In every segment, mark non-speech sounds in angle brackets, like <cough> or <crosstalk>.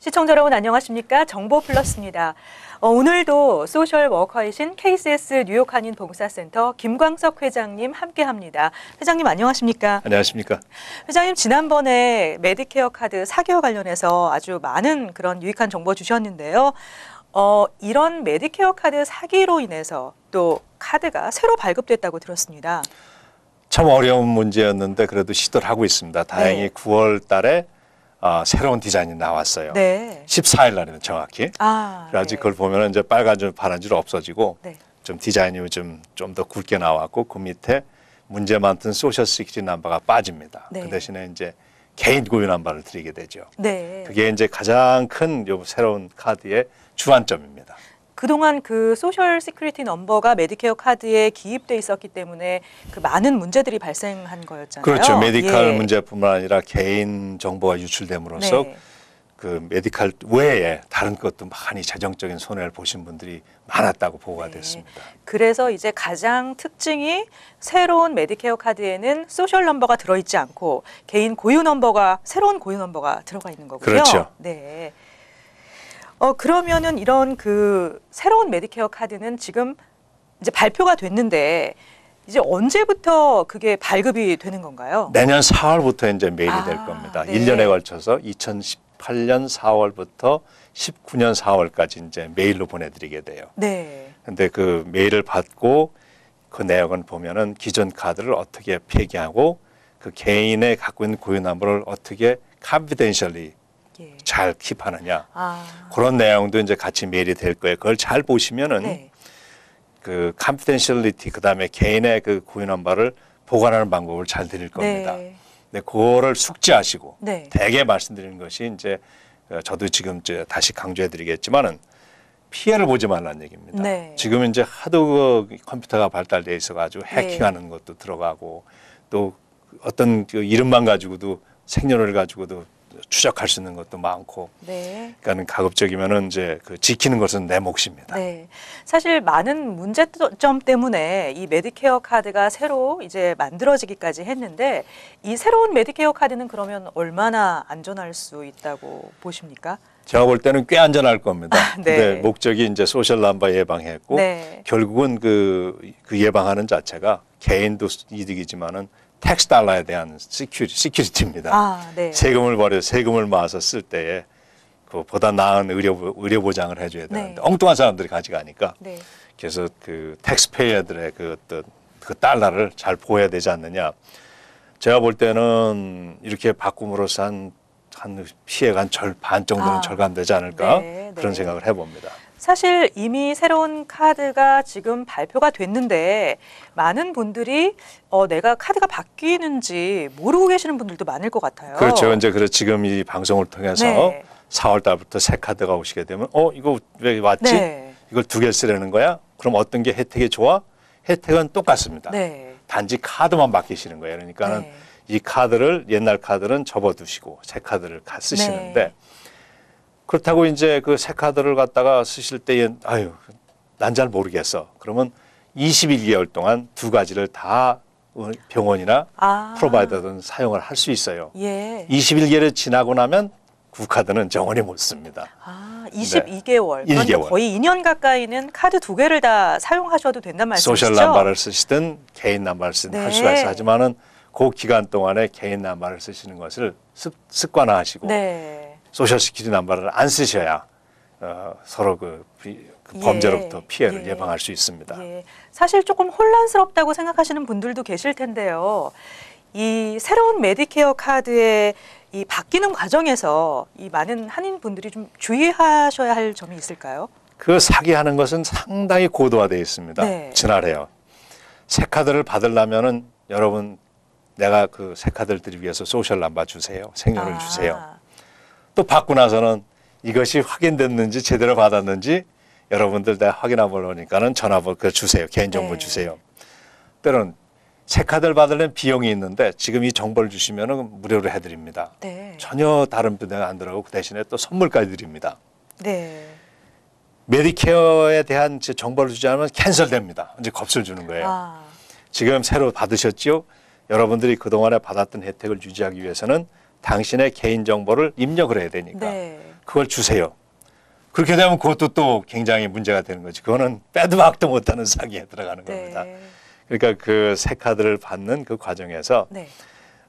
시청자 여러분 안녕하십니까 정보 플러스입니다. 어, 오늘도 소셜 워커이신 KCS 뉴욕 한인 봉사센터 김광석 회장님 함께합니다. 회장님 안녕하십니까? 안녕하십니까? 회장님 지난번에 메디케어 카드 사기와 관련해서 아주 많은 그런 유익한 정보 주셨는데요. 어, 이런 메디케어 카드 사기로 인해서 또 카드가 새로 발급됐다고 들었습니다. 참 어려운 문제였는데 그래도 시도를 하고 있습니다. 다행히 네. 9월 달에 아, 새로운 디자인이 나왔어요. 네. 14일 날에는 정확히. 아, 그래가지고 네. 그걸 보면은 이제 빨간 줄, 파란 줄 없어지고 네. 좀 디자인이 좀 좀 더 굵게 나왔고 그 밑에 문제 많던 소셜 시큐리티 넘버가 빠집니다. 그 네. 그 대신에 이제 개인 고유 넘버를 드리게 되죠. 네. 그게 이제 가장 큰 요 새로운 카드의 주안점입니다. 그동안 그 소셜 시크리티 넘버가 메디케어 카드에 기입돼 있었기 때문에 그 많은 문제들이 발생한 거였잖아요. 그렇죠. 메디컬 예. 문제뿐만 아니라 개인 정보가 유출됨으로써 네. 그메디컬 외에 다른 것도 많이 재정적인 손해를 보신 분들이 많았다고 보고가 네. 됐습니다. 그래서 이제 가장 특징이 새로운 메디케어 카드에는 소셜 넘버가 들어있지 않고 개인 고유 넘버가 새로운 고유 넘버가 들어가 있는 거고요. 그렇죠. 네. 어, 그러면은 이런 그 새로운 메디케어 카드는 지금 이제 발표가 됐는데 이제 언제부터 그게 발급이 되는 건가요? 내년 4월부터 이제 메일이 아, 될 겁니다. 네. 1년에 걸쳐서 2018년 4월부터 19년 4월까지 이제 메일로 보내드리게 돼요. 네. 근데 그 메일을 받고 그 내역은 보면은 기존 카드를 어떻게 폐기하고 그 개인의 갖고 있는 고유나무를 어떻게 컨비덴셜리 예. 잘 킵하느냐 아. 그런 내용도 이제 같이 메일이 될 거예요. 그걸 잘 보시면은 네. 그 컴피덴셜리티 그다음에 개인의 그 고유한 바를 보관하는 방법을 잘 드릴 겁니다. 네. 근 그거를 숙지하시고 네. 대개 말씀드리는 것이 이제 어, 저도 지금 이제 다시 강조해드리겠지만은 피해를 보지 말라는 얘기입니다. 네. 지금 이제 하도 그 컴퓨터가 발달돼 있어가지고 네. 해킹하는 것도 들어가고 또 어떤 그 이름만 가지고도 생년월일 가지고도 추적할 수 있는 것도 많고 네. 그러니까 는 가급적이면은 이제 그 지키는 것은 내 몫입니다. 네. 사실 많은 문제점 때문에 이 메디케어 카드가 새로 이제 만들어지기까지 했는데 이 새로운 메디케어 카드는 그러면 얼마나 안전할 수 있다고 보십니까? 제가 볼 때는 꽤 안전할 겁니다. 아, 네. 근데 목적이 이제 소셜 남바 예방했고 네. 결국은 그, 그 예방하는 자체가 개인도 이득이지만은 텍스 달러에 대한 시큐리, 시큐리티입니다. 아, 네. 세금을 버려 세금을 모아서 쓸 때에 그 보다 나은 의료, 의료 보장을 해줘야 네. 되는데 네. 엉뚱한 사람들이 가져가니까 네. 그래서 그 텍스페이어들의 그, 어떤 그 달러를 잘 보호해야 되지 않느냐. 제가 볼 때는 이렇게 바꿈으로써 한, 한 피해가 한 절반 정도는 아, 절감되지 않을까 네, 네. 그런 생각을 해봅니다. 사실 이미 새로운 카드가 지금 발표가 됐는데 많은 분들이 어, 내가 카드가 바뀌는지 모르고 계시는 분들도 많을 것 같아요. 그렇죠. 이제 그래 지금 이 방송을 통해서 네. 4월 달부터 새 카드가 오시게 되면 어 이거 왜 왔지? 네. 이걸 두 개 쓰라는 거야? 그럼 어떤 게 혜택이 좋아? 혜택은 똑같습니다. 네. 단지 카드만 바뀌시는 거예요. 그러니까는 네. 이 카드를 옛날 카드는 접어두시고 새 카드를 네. 쓰시는데 그렇다고 이제 그 새 카드를 갖다가 쓰실 때에 아유 난 잘 모르겠어. 그러면 21개월 동안 두 가지를 다 병원이나 아. 프로바이더든 사용을 할 수 있어요. 예. 21개월 지나고 나면 구카드는 그 정원이못 씁니다. 아, 22개월. 네. 그러니 거의 2년 가까이는 카드 두 개를 다 사용하셔도 된단 말씀이시죠? 소셜 남바를 쓰시든 개인 남바를 쓰든 네. 할 수가 있어요. 하지만은 그 기간 동안에 개인 남바를 쓰시는 것을 습, 습관화하시고 네. 소셜시키지 남발을 안 쓰셔야 어, 서로 그, 그 예. 범죄로부터 예, 피해를 예, 방할수 있습니다. 예. 사실 조금 혼란스럽다고 생각하시는 분들도 계실 텐데요. 이 새로운 메디케어 카드의 이 바뀌는 과정에서 이 많은 한인 분들이 좀 주의하셔야 할 점이 있을까요? 그 사기하는 것은 상당히 고도화되어 있습니다. 네. 진화해요. 새 카드를 받으려면은 여러분 내가 그 새 카드를 드리기 위해서 소셜 남바 주세요. 생년을 아. 주세요. 또 받고 나서는 이것이 확인됐는지 제대로 받았는지 여러분들 다확인해보려니까는 전화번호 그 주세요. 개인정보 네. 주세요. 때로는 새 카드를 받으려면 비용이 있는데 지금 이 정보를 주시면 무료로 해드립니다. 네. 전혀 다른 비용 안 들어가고 그 대신에 또 선물까지 드립니다. 네. 메디케어에 대한 정보를 주지 않으면 캔슬됩니다. 이제 겁을 주는 거예요. 아. 지금 새로 받으셨지요? 여러분들이 그동안에 받았던 혜택을 유지하기 위해서는 당신의 개인정보를 입력을 해야 되니까 네. 그걸 주세요. 그렇게 되면 그것도 또 굉장히 문제가 되는 거지. 그거는 빼도 박도 못하는 사기에 들어가는 네. 겁니다. 그러니까 그 새 카드를 받는 그 과정에서 네.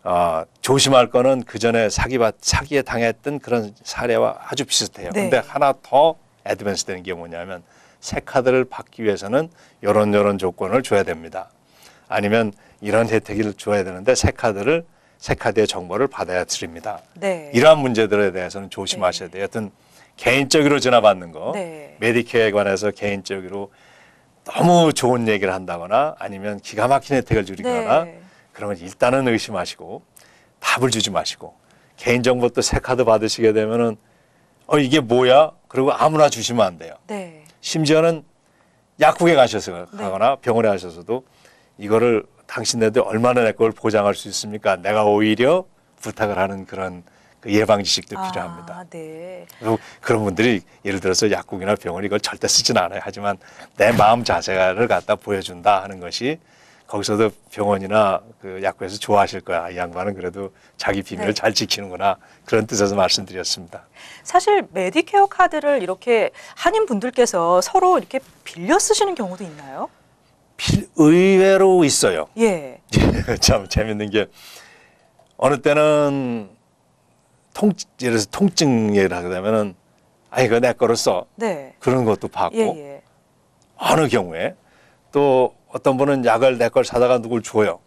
어, 조심할 거는 그 전에 사기 사기에 당했던 그런 사례와 아주 비슷해요. 네. 근데 하나 더 애드밴스 되는 게 뭐냐면 새 카드를 받기 위해서는 요런 요런 조건을 줘야 됩니다. 아니면 이런 혜택을 줘야 되는데 새 카드를 세카드의 정보를 받아들입니다. 네. 이러한 문제들에 대해서는 조심하셔야 네. 돼요. 여튼 개인적으로 전화받는 거, 네. 메디케어에 관해서 개인적으로 너무 좋은 얘기를 한다거나 아니면 기가 막힌 혜택을 주리거나 네. 그러면 일단은 의심하시고 답을 주지 마시고 개인정보 또새 카드 받으시게 되면은 어 이게 뭐야? 그리고 아무나 주시면 안 돼요. 네. 심지어는 약국에 가셔서 네. 가거나 병원에 가셔서도 이거를 당신네들 얼마나 내걸 보장할 수 있습니까? 내가 오히려 부탁을 하는 그런 그 예방 지식도 아, 필요합니다. 네. 그리고 그런 분들이 예를 들어서 약국이나 병원 이걸 절대 쓰진 않아요. 하지만 내 마음 자세를 갖다 보여준다 하는 것이 거기서도 병원이나 그 약국에서 좋아하실 거야. 이 양반은 그래도 자기 비밀을 네. 잘 지키는구나. 그런 뜻에서 말씀드렸습니다. 사실 메디케어 카드를 이렇게 한인 분들께서 서로 이렇게 빌려 쓰시는 경우도 있나요? 의외로 있어요. 예. <laughs> 예. 참 재밌는 게 어느 때는 통 예를 들어서 통증 얘기를 하게 되면은 아 이거 내 거로 써. 네. 그런 것도 봤고 예, 예. 어느 경우에 또 어떤 분은 약을 내 걸 사다가 누굴 줘요.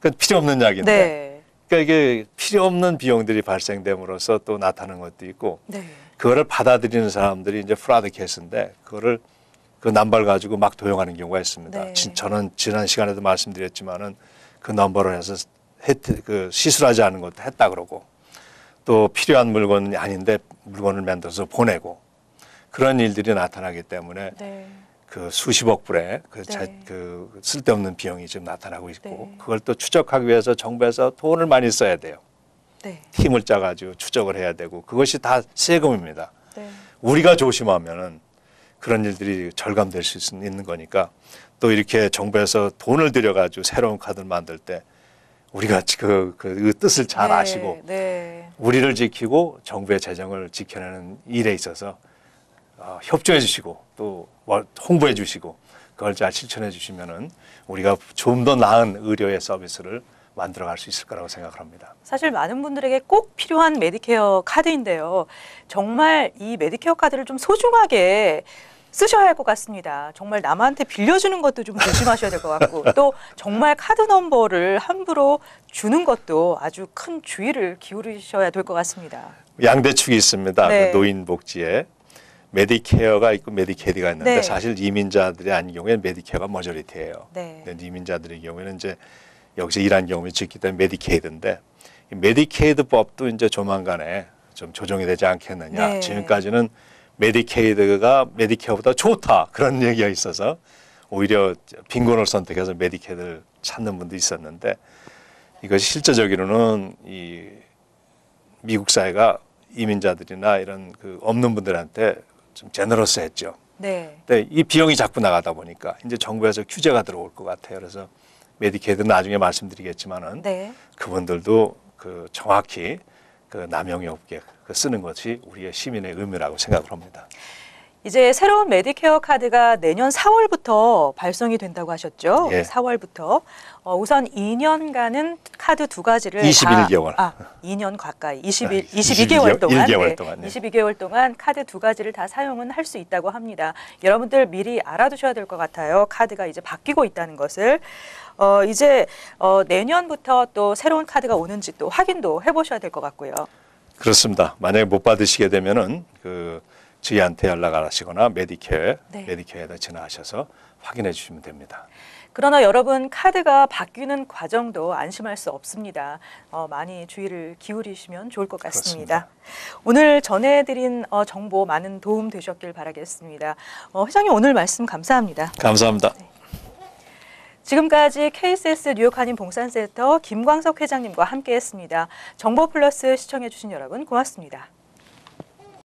그 필요 없는 약인데. 네. 그러니까 이게 필요 없는 비용들이 발생됨으로써 또 나타나는 것도 있고 네. 그거를 받아들이는 사람들이 이제 프라드 캐이스인데 그거를 그 남발 가지고 막 도용하는 경우가 있습니다. 네. 저는 지난 시간에도 말씀드렸지만은 그 넘버를 해서 했, 그 시술하지 않은 것도 했다 그러고 또 필요한 물건이 아닌데 물건을 만들어서 보내고 그런 일들이 나타나기 때문에 네. 그 수십억 불의 그, 네. 그 쓸데없는 비용이 지금 나타나고 있고 네. 그걸 또 추적하기 위해서 정부에서 돈을 많이 써야 돼요. 팀을 네. 짜가지고 추적을 해야 되고 그것이 다 세금입니다. 네. 우리가 조심하면은 그런 일들이 절감될 수 있는 거니까 또 이렇게 정부에서 돈을 들여가지고 새로운 카드를 만들 때 우리가 그, <laughs> 그, 그 뜻을 잘 네, 아시고 네. 우리를 지키고 정부의 재정을 지켜내는 일에 있어서 어, 협조해 주시고 또 홍보해 주시고 그걸 잘 실천해 주시면은 우리가 좀 더 나은 의료의 서비스를 만들어갈 수 있을 거라고 생각을 합니다. 사실 많은 분들에게 꼭 필요한 메디케어 카드인데요. 정말 이 메디케어 카드를 좀 소중하게 쓰셔야 할 것 같습니다. 정말 남한테 빌려주는 것도 좀 조심하셔야 될 것 같고 또 정말 카드 넘버를 함부로 주는 것도 아주 큰 주의를 기울이셔야 될 것 같습니다. 양대 축이 있습니다. 네. 그 노인 복지에 메디케어가 있고 메디케디가 있는데 네. 사실 이민자들의 경우에 메디케어가 머저리티예요. 네. 근데 이민자들의 경우에는 이제 여기서 일한 경우에 있기 때문에 메디케이드인데 이 메디케이드법도 이제 조만간에 좀 조정이 되지 않겠느냐. 네. 지금까지는 메디케이드가 메디케어보다 좋다 그런 <laughs> 얘기가 있어서 오히려 빈곤을 선택해서 메디케이드를 찾는 분도 있었는데 이것이 실제적으로는 이 미국 사회가 이민자들이나 이런 그 없는 분들한테 좀 제너러스했죠. 네. 근데 이 비용이 자꾸 나가다 보니까 이제 정부에서 규제가 들어올 것 같아요. 그래서 메디케이드 나중에 말씀드리겠지만은 네. 그분들도 그 정확히 그 남용이 없게 그 쓰는 것이 우리의 시민의 의무라고 생각을 합니다. 이제 새로운 메디케어 카드가 내년 4월부터 발송이 된다고 하셨죠? 예. 4월부터 어, 우선 2년간은 카드 두 가지를 21개월 다, 아 2년 가까이 21 아, 22개월 동안 1개월 동안 네. 예. 22개월 동안 카드 두 가지를 다 사용은 할 수 있다고 합니다. 여러분들 미리 알아두셔야 될 것 같아요. 카드가 이제 바뀌고 있다는 것을 어, 이제 어, 내년부터 또 새로운 카드가 오는지 또 확인도 해보셔야 될 것 같고요. 그렇습니다. 만약에 못 받으시게 되면은 그 저희한테 연락을 하시거나 메디케어, 네. 메디케어에다 전화하셔서 확인해 주시면 됩니다. 그러나 여러분 카드가 바뀌는 과정도 안심할 수 없습니다. 어, 많이 주의를 기울이시면 좋을 것 같습니다. 그렇습니다. 오늘 전해드린 어, 정보 많은 도움 되셨길 바라겠습니다. 어, 회장님 오늘 말씀 감사합니다. 감사합니다. 네. 지금까지 KSS 뉴욕 한인 봉산센터 김광석 회장님과 함께했습니다. 정보 플러스 시청해주신 여러분 고맙습니다.